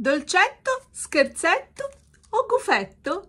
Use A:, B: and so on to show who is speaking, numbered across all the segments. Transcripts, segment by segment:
A: Dolcetto, scherzetto o gufetto?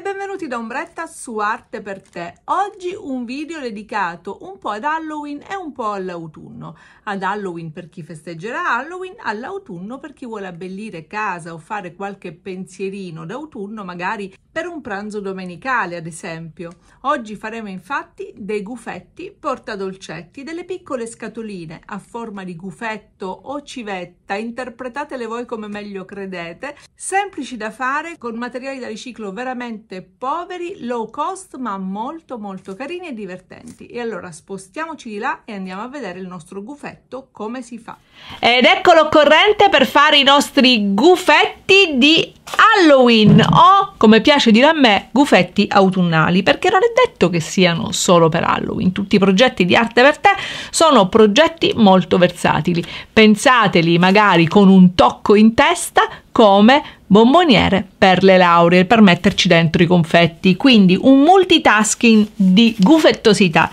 A: benvenuti da Ombretta su Arte per te. Oggi un video dedicato un po' ad Halloween e un po' all'autunno. Ad Halloween per chi festeggerà Halloween, all'autunno per chi vuole abbellire casa o fare qualche pensierino d'autunno, magari per un pranzo domenicale ad esempio. Oggi faremo infatti dei gufetti portadolcetti, delle piccole scatoline a forma di gufetto o civetta, interpretatele voi come meglio credete, semplici da fare con materiali da riciclo veramente veramente poveri, low cost, ma molto molto carini e divertenti. E allora spostiamoci di là e andiamo a vedere il nostro gufetto come si fa. Ed ecco l'occorrente per fare i nostri gufetti di Halloween o, come piace dire a me, gufetti autunnali, perché non è detto che siano solo per Halloween. Tutti i progetti di arte per te sono progetti molto versatili. Pensateli magari con un tocco in testa come bomboniere per le lauree, per metterci dentro i confetti. Quindi un multitasking di gufettosità.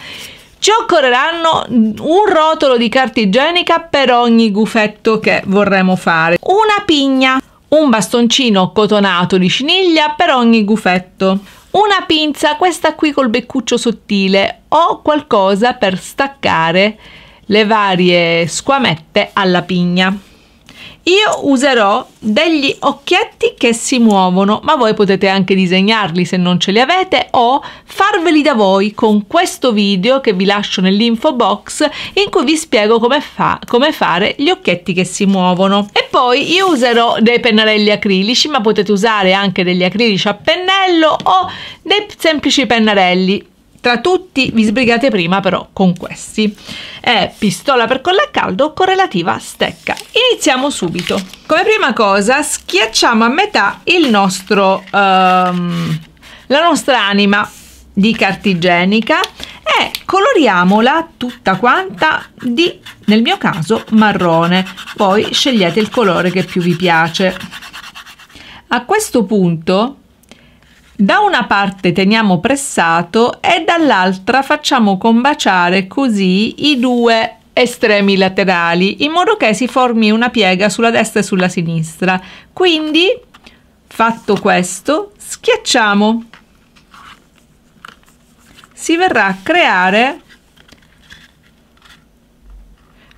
A: Ci occorreranno un rotolo di carta igienica per ogni gufetto che vorremmo fare, una pigna, un bastoncino cotonato di ciniglia per ogni gufetto, una pinza, questa qui col beccuccio sottile o qualcosa per staccare le varie squamette alla pigna io userò degli occhietti che si muovono, ma voi potete anche disegnarli se non ce li avete o farveli da voi con questo video che vi lascio nell'info box in cui vi spiego come, fa, come fare gli occhietti che si muovono. E poi io userò dei pennarelli acrilici, ma potete usare anche degli acrilici a pennello o dei semplici pennarelli tra tutti vi sbrigate prima però con questi. È pistola per colla a caldo con relativa stecca. Iniziamo subito. Come prima cosa schiacciamo a metà il nostro, um, la nostra anima di cartigenica e coloriamola tutta quanta di, nel mio caso, marrone. Poi scegliete il colore che più vi piace. A questo punto da una parte teniamo pressato e dall'altra facciamo combaciare così i due estremi laterali in modo che si formi una piega sulla destra e sulla sinistra. Quindi, fatto questo, schiacciamo. Si verrà a creare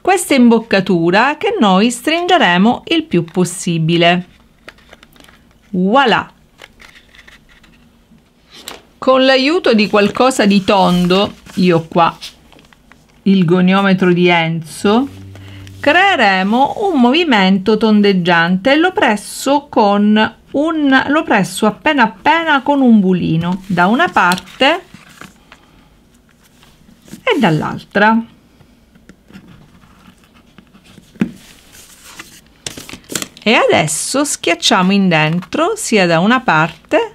A: questa imboccatura che noi stringeremo il più possibile. Voilà! con l'aiuto di qualcosa di tondo, io qua il goniometro di Enzo, creeremo un movimento tondeggiante e lo presso, con un, lo presso appena appena con un bulino, da una parte e dall'altra. E adesso schiacciamo in dentro sia da una parte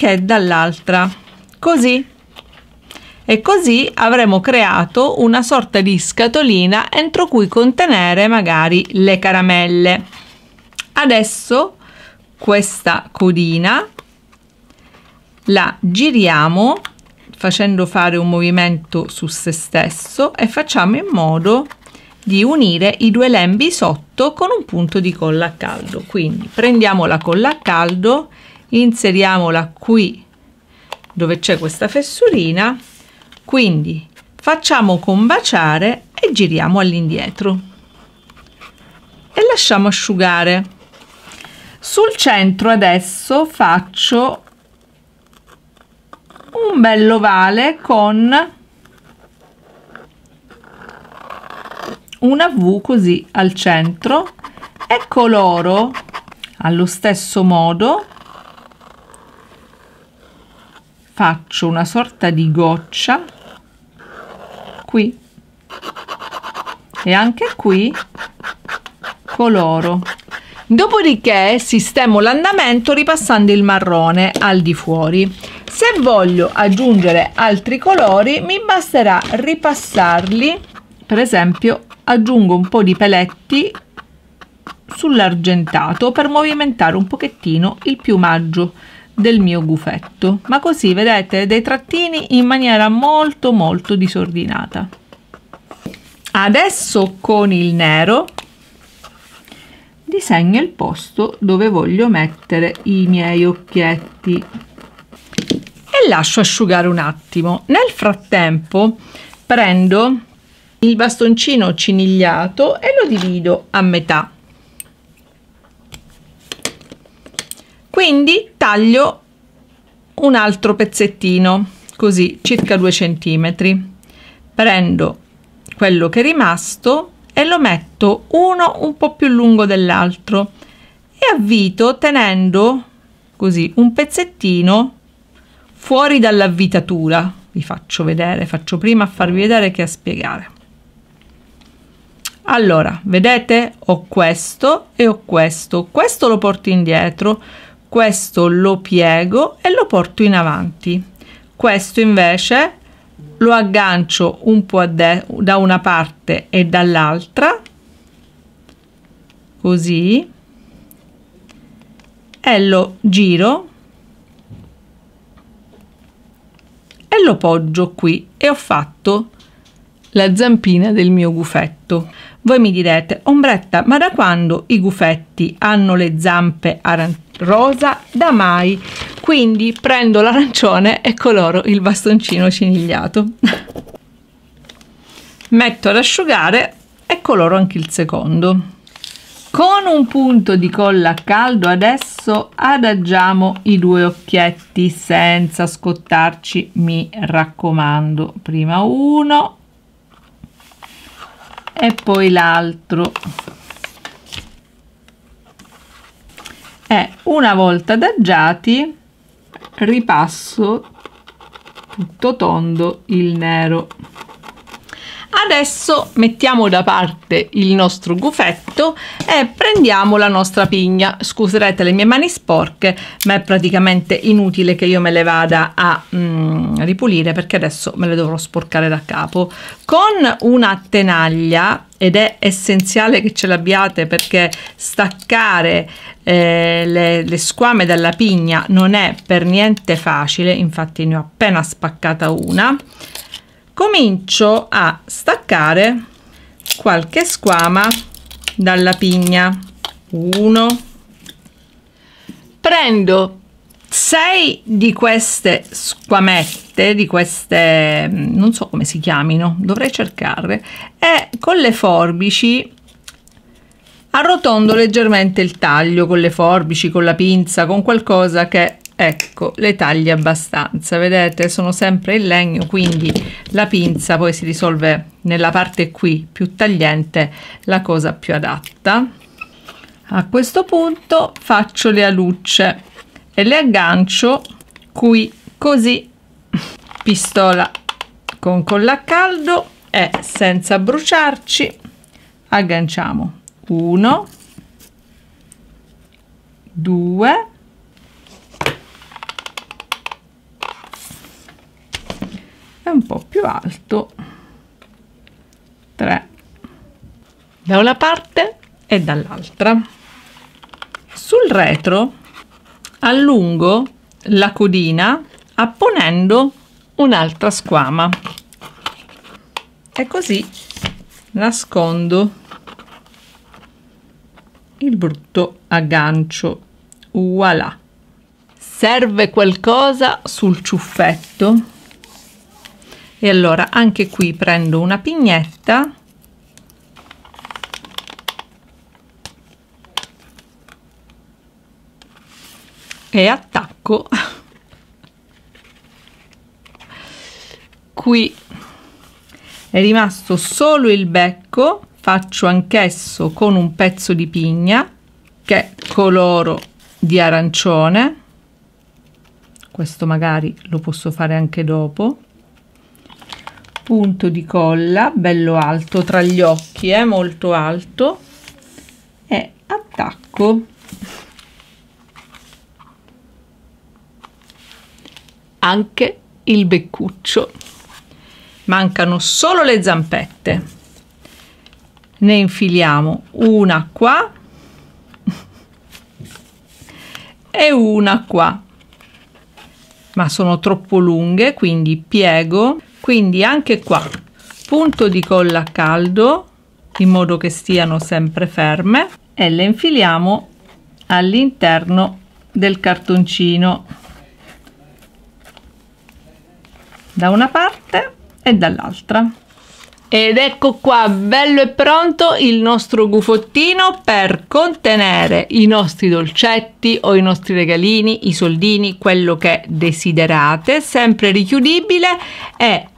A: che dall'altra. Così. E così avremo creato una sorta di scatolina entro cui contenere magari le caramelle. Adesso questa codina la giriamo facendo fare un movimento su se stesso e facciamo in modo di unire i due lembi sotto con un punto di colla a caldo. Quindi prendiamo la colla a caldo inseriamola qui dove c'è questa fessurina quindi facciamo combaciare e giriamo all'indietro e lasciamo asciugare sul centro adesso faccio un bello ovale con una V così al centro e coloro allo stesso modo faccio una sorta di goccia qui e anche qui coloro dopodiché sistemo l'andamento ripassando il marrone al di fuori se voglio aggiungere altri colori mi basterà ripassarli per esempio aggiungo un po di peletti sull'argentato per movimentare un pochettino il piumaggio del mio gufetto. Ma così vedete dei trattini in maniera molto molto disordinata. Adesso con il nero disegno il posto dove voglio mettere i miei occhietti e lascio asciugare un attimo. Nel frattempo prendo il bastoncino cinigliato e lo divido a metà quindi taglio un altro pezzettino così circa 2 centimetri prendo quello che è rimasto e lo metto uno un po più lungo dell'altro e avvito tenendo così un pezzettino fuori dall'avvitatura vi faccio vedere faccio prima a farvi vedere che a spiegare allora vedete ho questo e ho questo questo lo porto indietro questo lo piego e lo porto in avanti questo invece lo aggancio un po' da una parte e dall'altra così e lo giro e lo poggio qui e ho fatto la zampina del mio gufetto. Voi mi direte, ombretta, ma da quando i gufetti hanno le zampe arancione? rosa da mai quindi prendo l'arancione e coloro il bastoncino cinigliato metto ad asciugare e coloro anche il secondo con un punto di colla a caldo adesso adagiamo i due occhietti senza scottarci, mi raccomando. Prima uno e poi l'altro. è una volta adagiati ripasso tutto tondo il nero Adesso mettiamo da parte il nostro gufetto e prendiamo la nostra pigna. Scuserete le mie mani sporche, ma è praticamente inutile che io me le vada a mm, ripulire perché adesso me le dovrò sporcare da capo. Con una tenaglia ed è essenziale che ce l'abbiate perché staccare eh, le, le, squame dalla pigna non è per niente facile infatti ne ho appena spaccata una comincio a staccare qualche squama dalla pigna 1 prendo 6 di queste squamette di queste non so come si chiamino dovrei cercarle, e con le forbici arrotondo leggermente il taglio con le forbici con la pinza con qualcosa che ecco le taglia abbastanza vedete sono sempre in legno quindi la pinza poi si risolve nella parte qui più tagliente la cosa più adatta a questo punto faccio le alucce e le aggancio qui così pistola con colla a caldo e senza bruciarci agganciamo 1 2 e un po' più alto 3 da una parte e dall'altra sul retro allungo la codina apponendo un'altra squama e così nascondo il brutto aggancio voilà serve qualcosa sul ciuffetto e allora anche qui prendo una pignetta e attacco qui è rimasto solo il becco faccio anch'esso con un pezzo di pigna che coloro di arancione questo magari lo posso fare anche dopo punto di colla bello alto tra gli occhi è eh, molto alto e attacco anche il beccuccio mancano solo le zampette ne infiliamo una qua e una qua ma sono troppo lunghe quindi piego quindi anche qua punto di colla a caldo in modo che stiano sempre ferme e le infiliamo all'interno del cartoncino da una parte e dall'altra ed ecco qua bello e pronto il nostro gufottino per contenere i nostri dolcetti o i nostri regalini, i soldini, quello che desiderate, sempre richiudibile e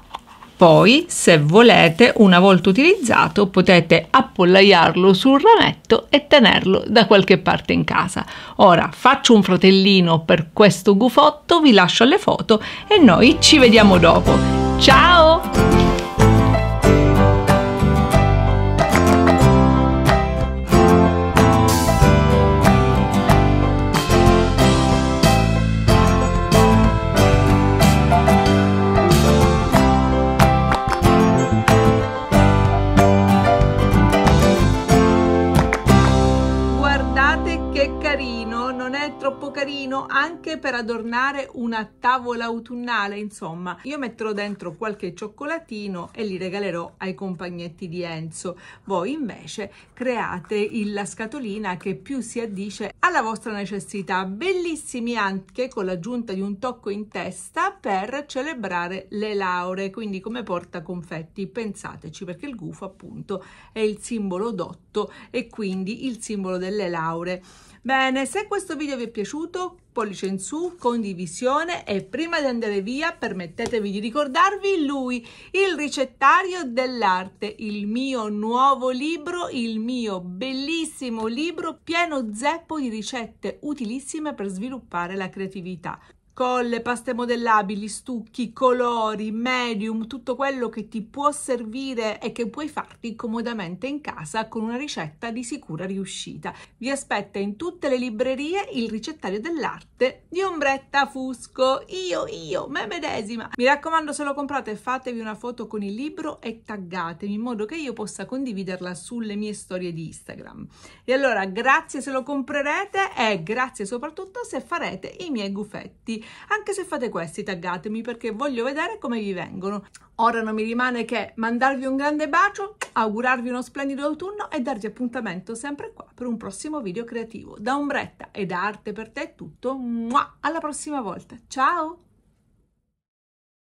A: poi, se volete, una volta utilizzato potete appollaiarlo sul rametto e tenerlo da qualche parte in casa. Ora faccio un fratellino per questo gufotto, vi lascio le foto e noi ci vediamo dopo. carino, non è troppo carino anche per adornare una tavola autunnale, insomma. Io metterò dentro qualche cioccolatino e li regalerò ai compagnetti di Enzo. Voi invece create la scatolina che più si addice alla vostra necessità. Bellissimi anche con l'aggiunta di un tocco in testa per celebrare le lauree, quindi come porta confetti, pensateci perché il gufo appunto è il simbolo dotto e quindi il simbolo delle lauree. Bene, se questo video vi è piaciuto, pollice in su, condivisione e prima di andare via permettetevi di ricordarvi lui, il ricettario dell'arte, il mio nuovo libro, il mio bellissimo libro pieno zeppo di ricette utilissime per sviluppare la creatività colle, paste modellabili, stucchi, colori, medium, tutto quello che ti può servire e che puoi farti comodamente in casa con una ricetta di sicura riuscita. Vi aspetta in tutte le librerie il ricettario dell'arte di Ombretta Fusco. Io, io, me medesima. Mi raccomando, se lo comprate fatevi una foto con il libro e taggatemi in modo che io possa condividerla sulle mie storie di Instagram. E allora, grazie se lo comprerete e grazie soprattutto se farete i miei gufetti. Anche se fate questi, taggatemi perché voglio vedere come vi vengono. Ora non mi rimane che mandarvi un grande bacio, augurarvi uno splendido autunno e darvi appuntamento sempre qua per un prossimo video creativo. Da Ombretta e da Arte per te è tutto. Alla prossima volta. Ciao!